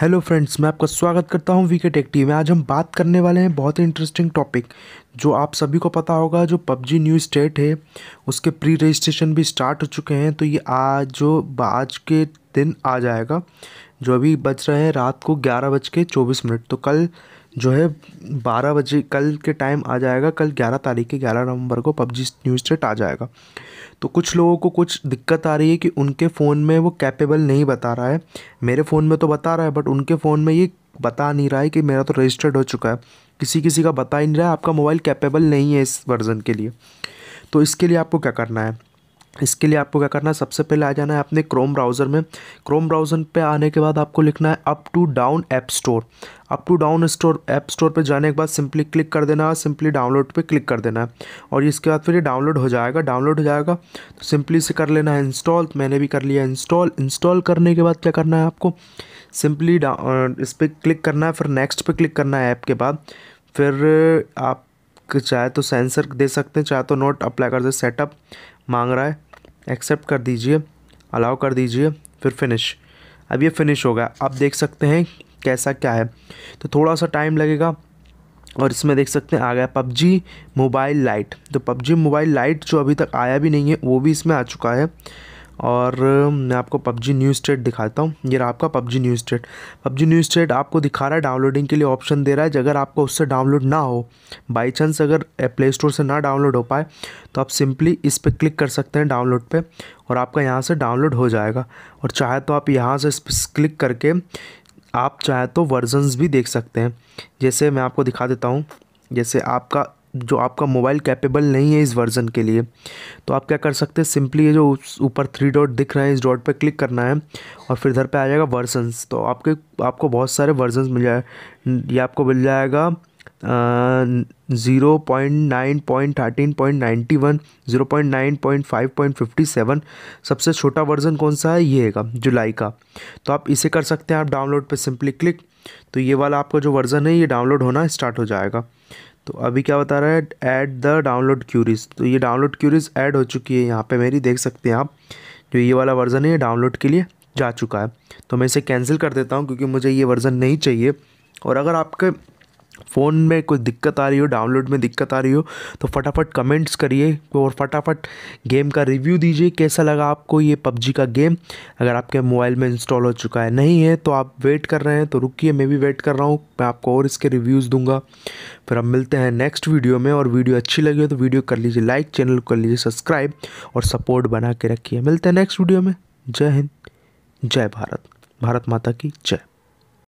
hello friends मैं आपका स्वागत करता हूं वीके टेक में आज हम बात करने वाले हैं बहुत ही इंटरेस्टिंग टॉपिक जो आप सभी को पता होगा जो पबजी न्यू स्टेट है उसके प्री रजिस्ट्रेशन भी स्टार्ट हो चुके हैं तो ये आज जो आज के दिन आ जाएगा जो अभी बज रहे हैं रात को ग्यारह बज के चौबीस मिनट तो कल जो है बारह बजे कल के टाइम आ जाएगा कल ग्यारह तारीख के ग्यारह नवंबर को पबजी न्यूज़ सेट आ जाएगा तो कुछ लोगों को कुछ दिक्कत आ रही है कि उनके फ़ोन में वो कैपेबल नहीं बता रहा है मेरे फ़ोन में तो बता रहा है बट उनके फ़ोन में ये बता नहीं रहा है कि मेरा तो रजिस्टर्ड हो चुका है किसी किसी का बता ही नहीं रहा है आपका मोबाइल कैपेबल नहीं है इस वर्ज़न के लिए तो इसके लिए आपको क्या करना है इसके लिए आपको क्या करना है सबसे पहले आ जाना है अपने क्रोम ब्राउज़र में क्रोम ब्राउज़र पे आने के बाद आपको लिखना है up to down app store up to down store app store पे जाने के बाद सिंपली क्लिक कर देना है सिंपली डाउनलोड पे क्लिक कर देना है और इसके बाद फिर ये डाउनलोड हो जाएगा डाउनलोड हो जाएगा तो सिंपली से कर लेना है इंस्टॉल तो मैंने भी कर लिया इंस्टॉल इंस्टॉल करने के बाद क्या करना है आपको सिंपली इस पर क्लिक करना है फिर नेक्स्ट पर क्लिक करना है ऐप के बाद फिर आप चाहे तो सेंसर दे सकते हैं चाहे तो नोट अप्लाई कर दे सेटअप मांग रहा है एक्सेप्ट कर दीजिए अलाउ कर दीजिए फिर फिनिश अब ये फिनिश होगा आप देख सकते हैं कैसा क्या है तो थोड़ा सा टाइम लगेगा और इसमें देख सकते हैं आ गया पबजी मोबाइल लाइट तो पबजी मोबाइल लाइट जो अभी तक आया भी नहीं है वो भी इसमें आ चुका है और मैं आपको पबजी न्यू स्टेट दिखाता हूँ ये रहा आपका PUBG new state PUBG new state आपको दिखा रहा है डाउनलोडिंग के लिए ऑप्शन दे रहा है अगर आपको उससे डाउनलोड ना हो बाई चांस अगर प्ले स्टोर से ना डाउनलोड हो पाए तो आप सिंपली इस पर क्लिक कर सकते हैं डाउनलोड पे और आपका यहाँ से डाउनलोड हो जाएगा और चाहे तो आप यहाँ से क्लिक करके आप चाहे तो वर्जनस भी देख सकते हैं जैसे मैं आपको दिखा देता हूँ जैसे आपका जो आपका मोबाइल कैपेबल नहीं है इस वर्ज़न के लिए तो आप क्या कर सकते हैं सिंपली ये जो ऊपर थ्री डॉट दिख रहे हैं इस डॉट पर क्लिक करना है और फिर इधर पे आ जाएगा वर्जनस तो आपके आपको बहुत सारे वर्जन मिल जाए ये आपको मिल जाएगा zero point nine point thirteen point ninety one zero point nine point five point fifty seven सबसे छोटा वर्जन कौन सा है ये हैगा जुलाई का तो आप इसे कर सकते हैं आप डाउनलोड पे सिंपली क्लिक तो ये वाला आपका जो वर्ज़न है ये डाउनलोड होना स्टार्ट हो जाएगा तो अभी क्या बता रहा है ऐड द डाउनलोड क्यूरीज तो ये डाउनलोड क्यूरीज ऐड हो चुकी है यहाँ पे मेरी देख सकते हैं आप जो ये वाला वर्ज़न है ये डाउनलोड के लिए जा चुका है तो मैं इसे कैंसिल कर देता हूँ क्योंकि मुझे ये वर्ज़न नहीं चाहिए और अगर आपके फ़ोन में कोई दिक्कत आ रही हो डाउनलोड में दिक्कत आ रही हो तो फटाफट कमेंट्स करिए और फटाफट गेम का रिव्यू दीजिए कैसा लगा आपको ये पबजी का गेम अगर आपके मोबाइल में इंस्टॉल हो चुका है नहीं है तो आप वेट कर रहे हैं तो रुकिए मैं भी वेट कर रहा हूँ मैं आपको और इसके रिव्यूज़ दूंगा फिर हम मिलते हैं नेक्स्ट वीडियो में और वीडियो अच्छी लगी हो तो वीडियो कर लीजिए लाइक चैनल कर लीजिए सब्सक्राइब और सपोर्ट बना के रखिए मिलते हैं नेक्स्ट वीडियो में जय हिंद जय भारत भारत माता की जय